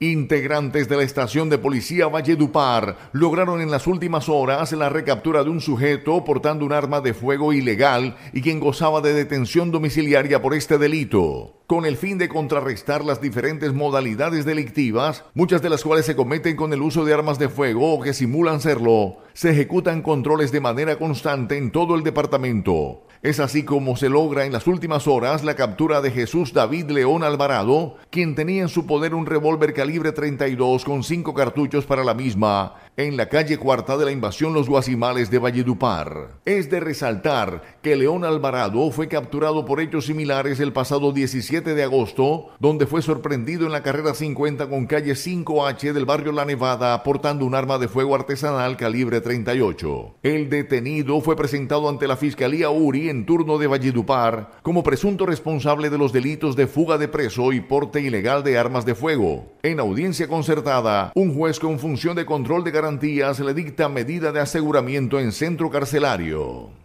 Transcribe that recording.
Integrantes de la estación de policía Valledupar lograron en las últimas horas la recaptura de un sujeto portando un arma de fuego ilegal y quien gozaba de detención domiciliaria por este delito. Con el fin de contrarrestar las diferentes modalidades delictivas, muchas de las cuales se cometen con el uso de armas de fuego o que simulan serlo, se ejecutan controles de manera constante en todo el departamento es así como se logra en las últimas horas la captura de Jesús David León Alvarado, quien tenía en su poder un revólver calibre 32 con cinco cartuchos para la misma, en la calle cuarta de la invasión Los Guasimales de Valledupar. Es de resaltar que León Alvarado fue capturado por hechos similares el pasado 17 de agosto, donde fue sorprendido en la carrera 50 con calle 5H del barrio La Nevada portando un arma de fuego artesanal calibre 38. El detenido fue presentado ante la Fiscalía URI en turno de Valledupar como presunto responsable de los delitos de fuga de preso y porte ilegal de armas de fuego. En audiencia concertada, un juez con función de control de garantías le dicta medida de aseguramiento en centro carcelario.